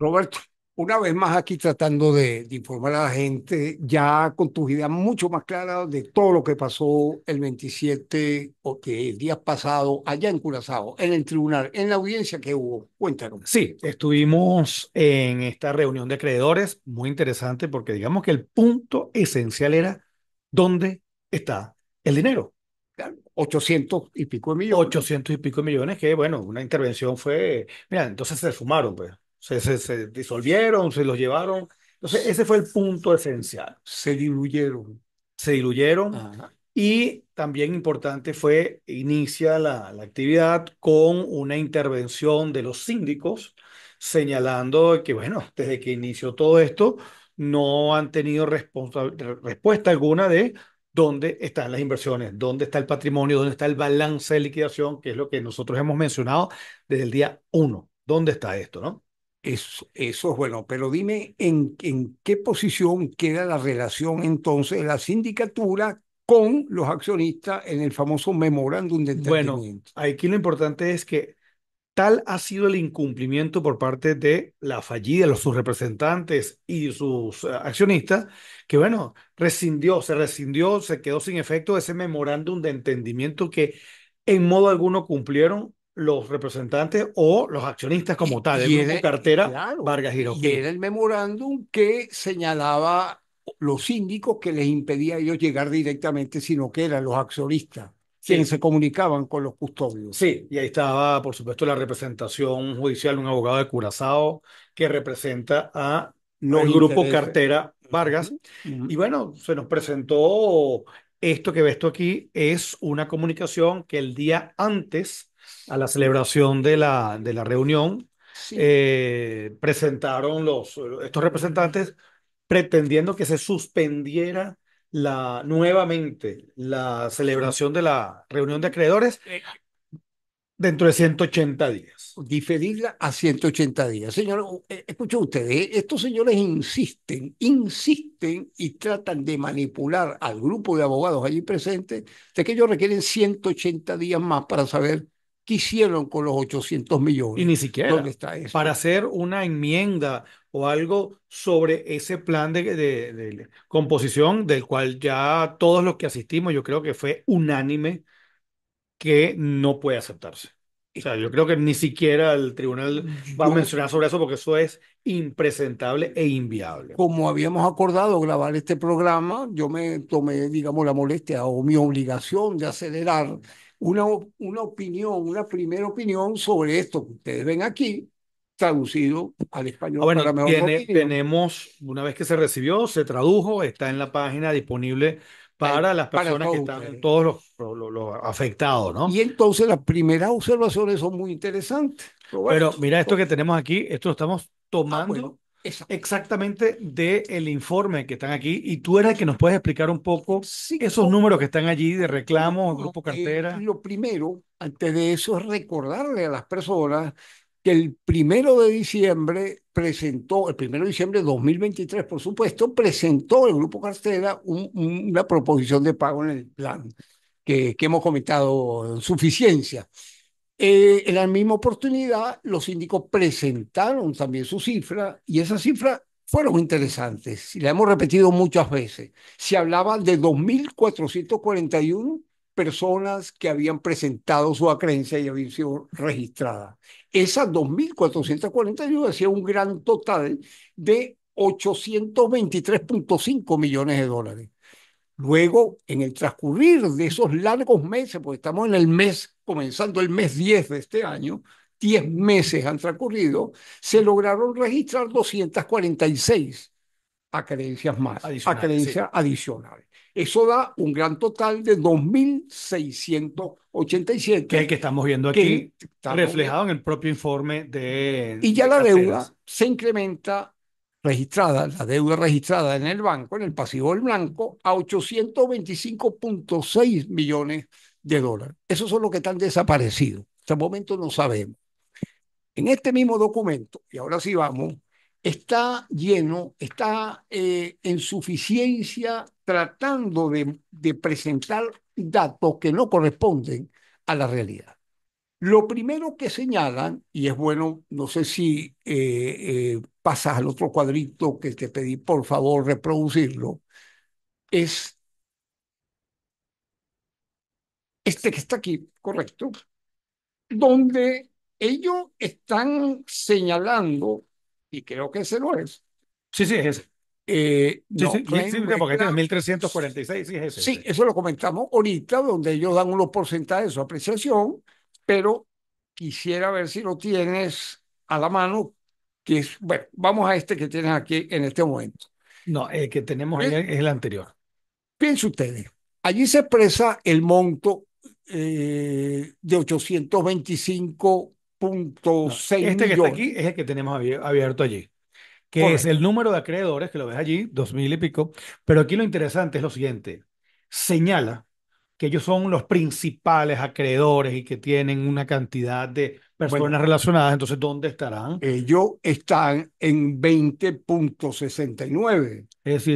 Roberto, una vez más aquí tratando de, informar a la gente, ya con tus ideas mucho más claras de todo lo que pasó el 27 o que el día pasado allá en Curazao, en el tribunal, en la audiencia que hubo. Cuéntanos. Sí, estuvimos en esta reunión de acreedores, muy interesante porque digamos que el punto esencial era dónde está el dinero. 800 y pico de millones. 800 y pico de millones, que bueno, una intervención fue, mira, entonces se fumaron, pues se, disolvieron, se los llevaron. Entonces, ese fue el punto esencial. Se diluyeron. Se diluyeron. Y también importante fue, inicia la, la, actividad con una intervención de los síndicos, señalando que, bueno, desde que inició todo esto, no han tenido respuesta alguna de dónde están las inversiones, dónde está el patrimonio, dónde está el balance de liquidación, que es lo que nosotros hemos mencionado desde el día uno. ¿Dónde está esto, no? Eso, eso es bueno, pero dime en, en qué posición queda la relación entonces la sindicatura con los accionistas en el famoso memorándum de entendimiento. Bueno, aquí lo importante es que tal ha sido el incumplimiento por parte de la fallida, los, sus representantes y sus eh, accionistas, que bueno, rescindió, se rescindió, se quedó sin efecto ese memorándum de entendimiento que en modo alguno cumplieron los representantes o los accionistas como tal, el grupo cartera Vargas Giroquín. Y era el memorándum que señalaba los síndicos que les impedía ellos llegar directamente, sino que eran los accionistas quienes se comunicaban con los custodios. Sí, y ahí estaba, por supuesto, la representación judicial, un abogado de Curazao que representa a los el grupo cartera Vargas. Y bueno, se nos presentó esto que ves tú aquí, es una comunicación que el día antes a la celebración de la, de la reunión, eh, presentaron los, estos representantes pretendiendo que se suspendiera la, nuevamente la celebración de la reunión de acreedores eh, ah. dentro de 180 días. Diferirla a 180 días. Señor, eh, escucha ustedes, ¿eh? estos señores insisten, insisten y tratan de manipular al grupo de abogados allí presentes de que ellos requieren 180 días más para saber ¿Qué hicieron con los 800 millones? Y ni siquiera está para hacer una enmienda o algo sobre ese plan de, de, composición del cual ya todos los que asistimos yo creo que fue unánime que no puede aceptarse. O sea, yo creo que ni siquiera el tribunal va a mencionar sobre eso porque eso es impresentable e inviable. Como habíamos acordado grabar este programa, yo me tomé, digamos, la molestia o mi obligación de acelerar una, una opinión, una primera opinión sobre esto que ustedes ven aquí, traducido al español. Ah, bueno, tenemos, una vez que se recibió, se tradujo, está en la página disponible para las personas que están, todos los, los, afectados, ¿no? Y entonces las primeras observaciones son muy interesantes. Pero mira esto que tenemos aquí, esto lo estamos ah, tomando exactamente del informe que están aquí y tú eres el que nos puedes explicar un poco esos números que están allí de reclamo grupo eh, cartera. lo primero, antes de eso, es recordarle a las personas que el primero de diciembre presentó, el primero de diciembre de 2023, por supuesto, presentó el grupo cartera una proposición de pago en el plan que, que hemos comentado suficiencia. Eh, en la misma oportunidad, los síndicos presentaron también su cifra y esas cifras fueron interesantes y la hemos repetido muchas veces. Se hablaba de 2.441 personas que habían presentado su acreencia y habían sido registradas. Esas 2.441 hacían un gran total de 823.5 millones de dólares. Luego, en el transcurrir de esos largos meses, porque estamos en el mes, comenzando el mes 10 de este año, 10 meses han transcurrido, se lograron registrar 246 acreencias más, adicionales, acreencias adicionales. Eso da un gran total de 2.687. Que es el que estamos viendo aquí, reflejado en el propio informe de... Y ya la deuda se incrementa registrada, la deuda registrada en el banco, en el pasivo del blanco, a 825.6 millones de dólares. Esos son los que están desaparecidos. Hasta el momento no sabemos. En este mismo documento, y ahora sí vamos, está lleno, está eh, en suficiencia tratando de presentar datos que no corresponden a la realidad. Lo primero que señalan, y es bueno, no sé si eh, eh, pasas al otro cuadrito que te pedí por favor reproducirlo, es este que está aquí, correcto, donde ellos están señalando, y creo que ese no es. Sí, sí, es ese. Eh, sí, no, sí, porque 1346, sí es ese. Sí, eso lo comentamos ahorita, donde ellos dan unos porcentajes de su apreciación pero quisiera ver si lo tienes a la mano, que vamos a este que tienes aquí en este momento. No, el que tenemos es, el anterior. Piense ustedes, allí se expresa el monto eh, de 825.6 Punto este que está aquí es el que tenemos abierto allí, que es el número de acreedores, que lo ves allí, dos mil y pico. Pero aquí lo interesante es lo siguiente: señala que ellos son los principales acreedores y que tienen una cantidad de personas relacionadas, entonces ¿dónde estarán? Ellos están en 20.69,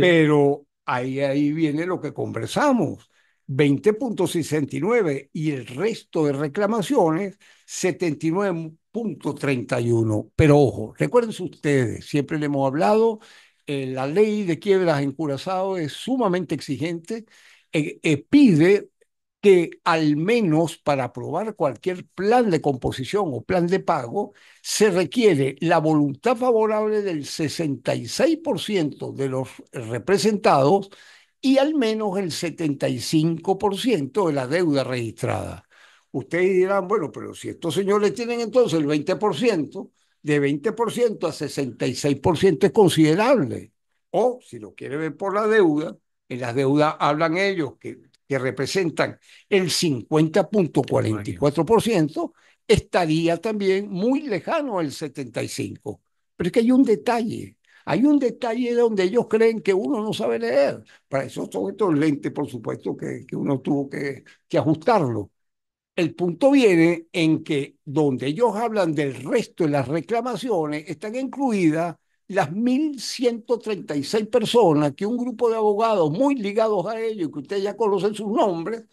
pero ahí, ahí viene lo que conversamos. 20.69 y el resto de reclamaciones 79.31. Pero ojo, recuerden ustedes, siempre le hemos hablado, eh, la ley de quiebras en Curazao es sumamente exigente, eh, eh, pide que al menos para aprobar cualquier plan de composición o plan de pago, se requiere la voluntad favorable del 66% de los representados y al menos el 75% de la deuda registrada. Ustedes dirán, bueno, pero si estos señores tienen entonces el 20%, de 20% a 66% es considerable. O si lo quiere ver por la deuda, en las deudas hablan ellos que que representan el 50.44%, estaría también muy lejano el 75%. Pero es que hay un detalle, hay un detalle donde ellos creen que uno no sabe leer. Para eso son estos lentes, por supuesto, que, que uno tuvo que, que ajustarlo. El punto viene en que donde ellos hablan del resto de las reclamaciones, están incluidas las 1.136 personas que un grupo de abogados muy ligados a ellos, que ustedes ya conocen sus nombres,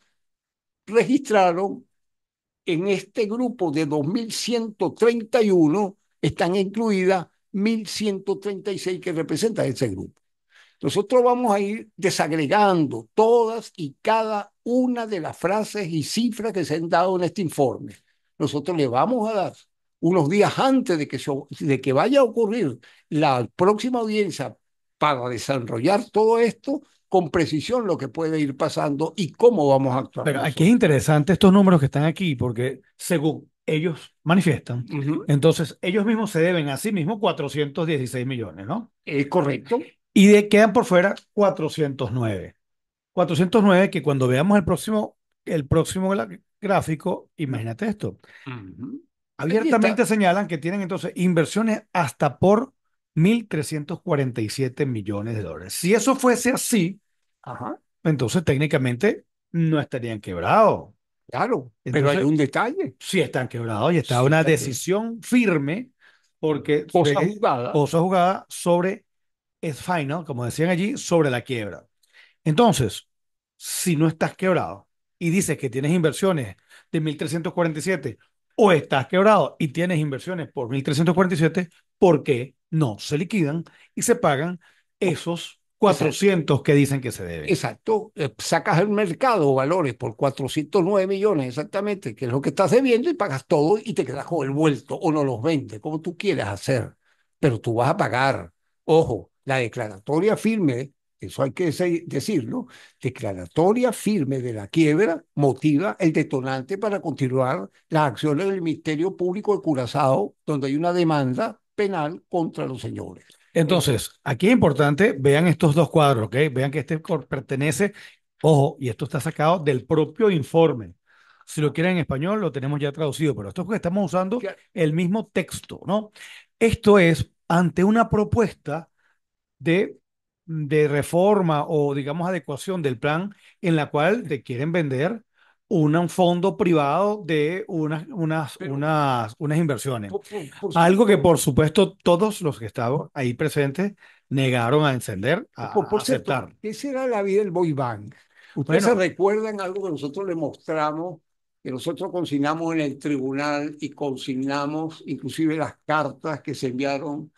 registraron en este grupo de 2.131 están incluidas 1.136 que representan ese grupo. Nosotros vamos a ir desagregando todas y cada una de las frases y cifras que se han dado en este informe. Nosotros le vamos a dar unos días antes de que, de que vaya a ocurrir la próxima audiencia para desarrollar todo esto con precisión lo que puede ir pasando y cómo vamos a actuar. Pero aquí es interesante estos números que están aquí, porque según ellos manifiestan, entonces ellos mismos se deben a sí mismos 416 millones, ¿no? Es correcto. Y quedan por fuera 409. 409 que cuando veamos el próximo, el próximo gráfico, imagínate esto. Abiertamente señalan que tienen entonces inversiones hasta por 1.347 millones de dólares. Si eso fuese así, entonces técnicamente no estarían quebrados. Claro, pero hay un detalle. Sí están quebrados y está una decisión firme porque... Cosa jugada. jugada sobre es final, como decían allí, sobre la quiebra. Entonces, si no estás quebrado y dices que tienes inversiones de 1.347 o estás quebrado y tienes inversiones por 1.347, ¿por qué no se liquidan y se pagan esos 400 que dicen que se deben? Exacto, eh, sacas el mercado valores por 409 millones exactamente, que es lo que estás debiendo y pagas todo y te quedas con el vuelto o no los vendes, como tú quieras hacer, pero tú vas a pagar, ojo, la declaratoria firme eso hay que decirlo, declaratoria firme de la quiebra motiva el detonante para continuar las acciones del Ministerio Público de Curazao, donde hay una demanda penal contra los señores. Entonces, aquí es importante, vean estos dos cuadros, ¿ok? Vean que este pertenece, ojo, y esto está sacado del propio informe. Si lo quieren en español, lo tenemos ya traducido, pero esto es que estamos usando el mismo texto, ¿no? Esto es ante una propuesta de de reforma o, digamos, adecuación del plan en la cual te quieren vender un fondo privado de unas, unas, unas, unas inversiones. Algo que, por supuesto, todos los que estaban ahí presentes negaron a encender, a, aceptar. Cierto, esa era la vida del boy band. Ustedes recuerdan algo que nosotros le mostramos, que nosotros consignamos en el tribunal y consignamos inclusive las cartas que se enviaron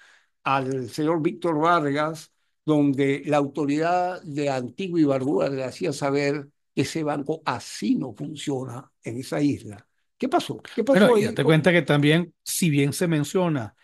al señor Víctor Vargas donde la autoridad de Antigua y Barbuda le hacía saber que ese banco así no funciona en esa isla. ¿Qué pasó? ¿Qué pasó te cuenta que también, si bien se menciona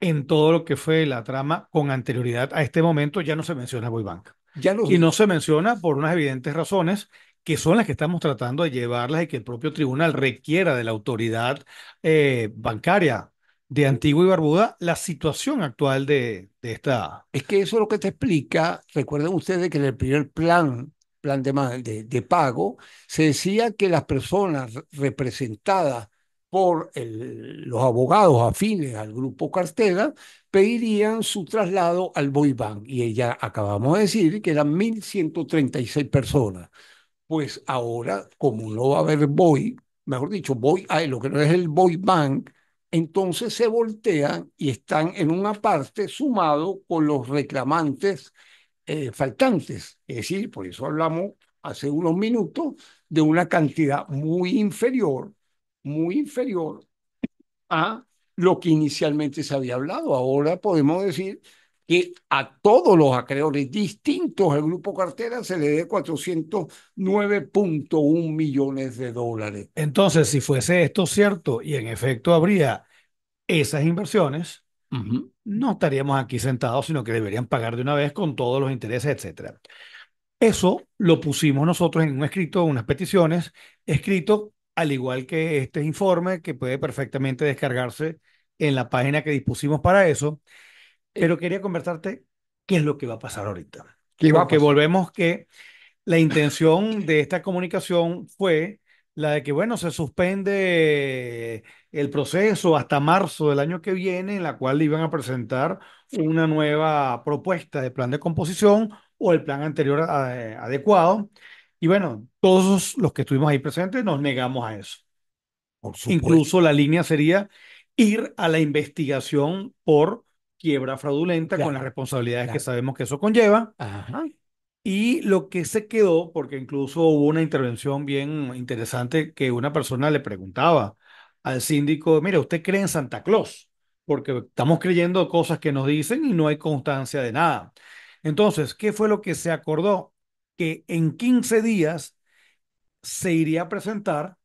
en todo lo que fue la trama con anterioridad a este momento, ya no se menciona Boybank. Ya Y no se menciona por unas evidentes razones que son las que estamos tratando de llevarlas y que el propio tribunal requiera de la autoridad eh, bancaria de Antigua y Barbuda la situación actual de, esta. Es que eso es lo que te explica. Recuerden ustedes que en el primer plan, plan de, de, pago, se decía que las personas representadas por los abogados afines al grupo Cartela pedirían su traslado al Boy Bank. Y ya acabamos de decir que eran 1.136 personas. Pues ahora, como no va a haber Boy, mejor dicho, Boy, lo que no es el Boy Bank, entonces se voltean y están en una parte sumado con los reclamantes eh, faltantes. Es decir, por eso hablamos hace unos minutos de una cantidad muy inferior, muy inferior a lo que inicialmente se había hablado. Ahora podemos decir que a todos los acreedores distintos el grupo cartera se le dé 409.1 millones de dólares. Entonces, si fuese esto cierto y en efecto habría esas inversiones, no estaríamos aquí sentados, sino que deberían pagar de una vez con todos los intereses, etc. Eso lo pusimos nosotros en un escrito, unas peticiones, escrito al igual que este informe que puede perfectamente descargarse en la página que dispusimos para eso pero quería conversarte qué es lo que va a pasar ahorita. ¿Qué Porque volvemos que la intención de esta comunicación fue la de que, bueno, se suspende el proceso hasta marzo del año que viene, en la cual iban a presentar una nueva propuesta de plan de composición o el plan anterior eh, adecuado. Y bueno, todos los que estuvimos ahí presentes nos negamos a eso. Incluso la línea sería ir a la investigación por quiebra fraudulenta con las responsabilidades que sabemos que eso conlleva. Y lo que se quedó, porque incluso hubo una intervención bien interesante que una persona le preguntaba al síndico, mire, ¿usted cree en Santa Claus? Porque estamos creyendo cosas que nos dicen y no hay constancia de nada. Entonces, ¿qué fue lo que se acordó? Que en 15 días se iría a presentar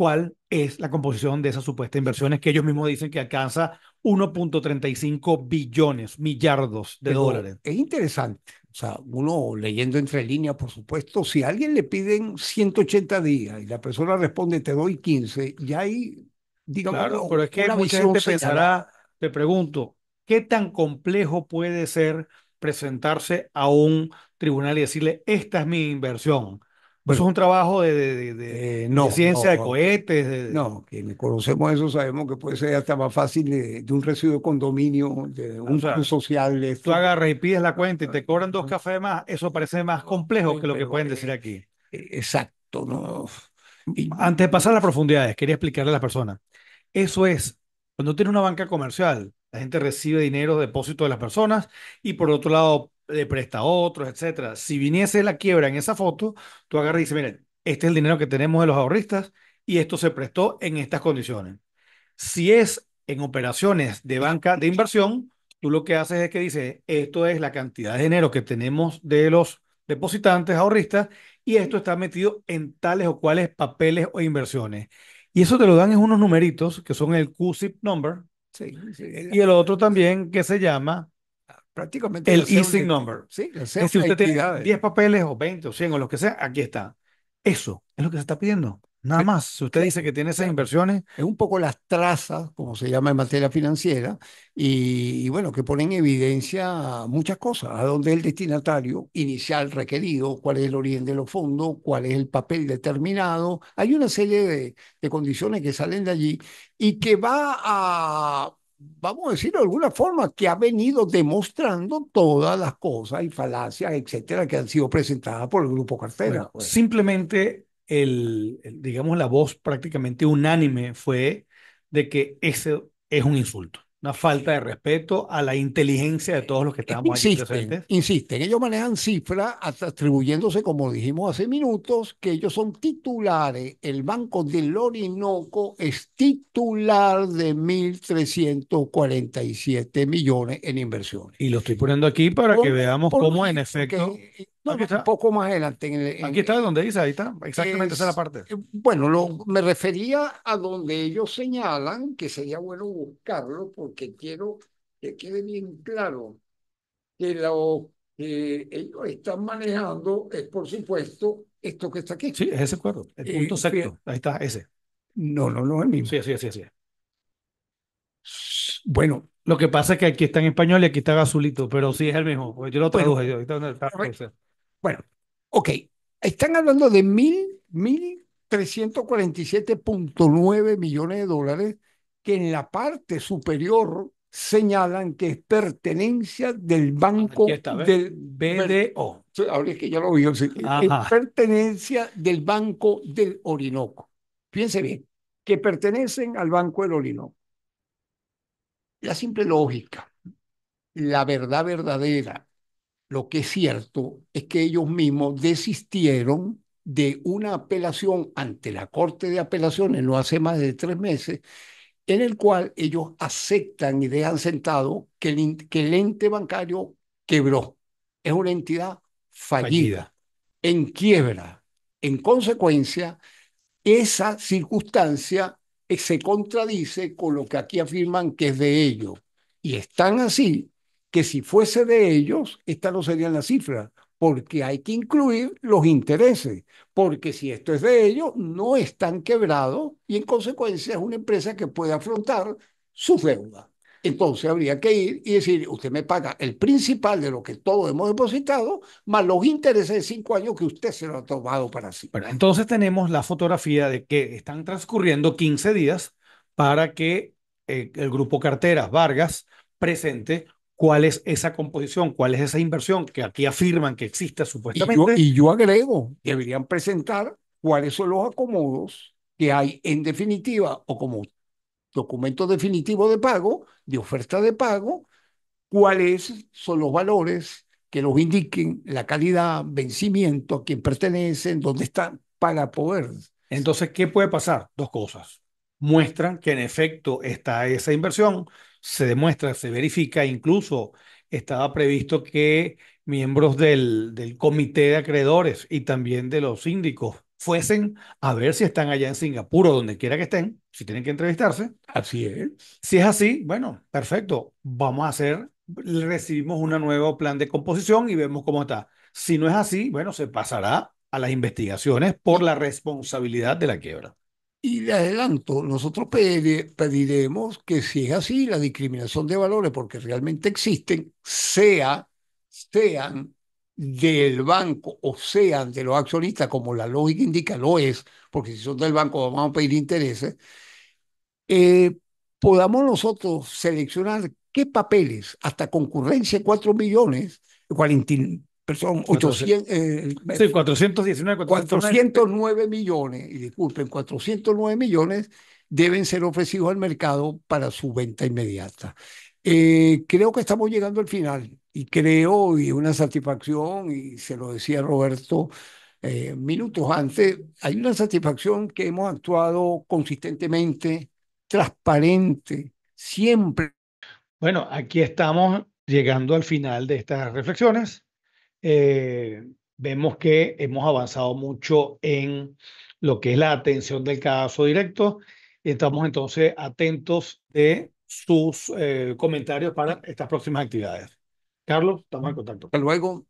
cuál es la composición de esas supuestas inversiones que ellos mismos dicen que alcanza 1.35 billones, millardos de dólares. Es interesante. O sea, uno leyendo entre líneas, por supuesto, si a alguien le piden 180 días y la persona responde te doy 15, ya ahí, digamos, claro, pero es que mucha gente pensará, te pregunto, ¿qué tan complejo puede ser presentarse a un tribunal y decirle, esta es mi inversión? eso es un trabajo de, de, eh, no, ciencia, de cohetes. No, que conocemos eso sabemos que puede ser hasta más fácil de, un residuo de condominio, de un social. Tú agarras y pides la cuenta y te cobran dos ah. cafés más, eso parece más complejo que lo que pueden decir aquí. Eh, exacto, ¿no? Antes de pasar a las profundidades, quería explicarle a las personas. Eso es, cuando tiene una banca comercial, la gente recibe dinero, depósito de las personas, y por otro lado le presta a otros, etcétera. Si viniese la quiebra en esa foto, tú agarras y dices, miren, este es el dinero que tenemos de los ahorristas y esto se prestó en estas condiciones. Si es en operaciones de banca de inversión, tú lo que haces es que dices, esto es la cantidad de dinero que tenemos de los depositantes, ahorristas, y esto está metido en tales o cuales papeles o inversiones. Y eso te lo dan en unos numeritos que son el QSIP number, Y el otro también que se llama prácticamente el easing number. si usted tiene 10 papeles o 20 o 100 o lo que sea, aquí está. Eso es lo que se está pidiendo. Nada más, si usted dice que tiene esas inversiones. Es un poco las trazas, como se llama en materia financiera, y, bueno, que ponen en evidencia muchas cosas, a dónde es el destinatario inicial requerido, cuál es el origen de los fondos, cuál es el papel determinado. Hay una serie de, de condiciones que salen de allí y que va a vamos a decir de alguna forma, que ha venido demostrando todas las cosas y falacias, etcétera, que han sido presentadas por el grupo Cartera. Simplemente, el, digamos, la voz prácticamente unánime fue de que ese es un insulto una falta de respeto a la inteligencia de todos los que estamos insisten, aquí presentes. Insisten, ellos manejan cifras atribuyéndose, como dijimos hace minutos, que ellos son titulares. El Banco del Orinoco es titular de 1.347 millones en inversiones. Y lo estoy poniendo aquí para que veamos cómo en efecto... Eh, está. Un poco más adelante. aquí está donde dice, ahí está, exactamente esa es la parte. Eh, bueno, lo, me refería a donde ellos señalan que sería bueno buscarlo porque quiero que quede bien claro que lo que ellos están manejando es, por supuesto, esto que está aquí. Sí, es ese cuadro, el eh, punto sexto, ahí está, ese. No, no, no es el mismo. Sí, sí, sí, sí. Bueno, lo que pasa es que aquí está en español y aquí está en azulito, pero sí es el mismo. Yo lo traduje. Bueno, yo, bueno, ok, están hablando de 1.347.9 millones de dólares que en la parte superior señalan que es pertenencia del banco del BDO. Ahora es que ya lo es pertenencia del banco del Orinoco. Fíjense bien, que pertenecen al banco del Orinoco. La simple lógica, la verdad verdadera, lo que es cierto es que ellos mismos desistieron de una apelación ante la Corte de Apelaciones no hace más de tres meses, en el cual ellos aceptan y dejan sentado que el, ente bancario quebró. Es una entidad fallida, fallida, en quiebra. En consecuencia, esa circunstancia eh, se contradice con lo que aquí afirman que es de ellos. Y están así que si fuese de ellos, esta no sería la cifra, porque hay que incluir los intereses, porque si esto es de ellos, no están quebrados y en consecuencia es una empresa que puede afrontar su deuda. Entonces habría que ir y decir, usted me paga el principal de lo que todos hemos depositado, más los intereses de cinco años que usted se lo ha tomado para sí. entonces tenemos la fotografía de que están transcurriendo 15 días para que eh, el grupo Carteras Vargas presente cuál es esa composición, cuál es esa inversión que aquí afirman que existe supuestamente. Y yo, y yo agrego, deberían presentar cuáles son los acomodos que hay en definitiva o como documento definitivo de pago, de oferta de pago, cuáles son los valores que los indiquen, la calidad, vencimiento, a quién pertenecen, dónde están, para poder. Entonces, ¿qué puede pasar? Dos cosas. Muestran que en efecto está esa inversión, se demuestra, se verifica, incluso estaba previsto que miembros del, del comité de acreedores y también de los síndicos fuesen a ver si están allá en Singapur o donde quiera que estén, si tienen que entrevistarse. Así es. Si es así, bueno, perfecto. Vamos a hacer, recibimos un nuevo plan de composición y vemos cómo está. Si no es así, bueno, se pasará a las investigaciones por la responsabilidad de la quiebra y le adelanto, nosotros pediremos que si es así, la discriminación de valores, porque realmente existen, sea, sean del banco o sean de los accionistas, como la lógica indica, lo es, porque si son del banco vamos a pedir intereses, eh, podamos nosotros seleccionar qué papeles, hasta concurrencia 4 millones, 40, son 800, 419, 409 millones, y disculpen, 409 millones deben ser ofrecidos al mercado para su venta inmediata. Eh, creo que estamos llegando al final y creo, y una satisfacción, y se lo decía Roberto eh, minutos antes, hay una satisfacción que hemos actuado consistentemente, transparente, siempre. Bueno, aquí estamos llegando al final de estas reflexiones. Eh, vemos que hemos avanzado mucho en lo que es la atención del caso directo. Y estamos entonces atentos de sus eh, comentarios para estas próximas actividades. Carlos, estamos en contacto. Hasta luego.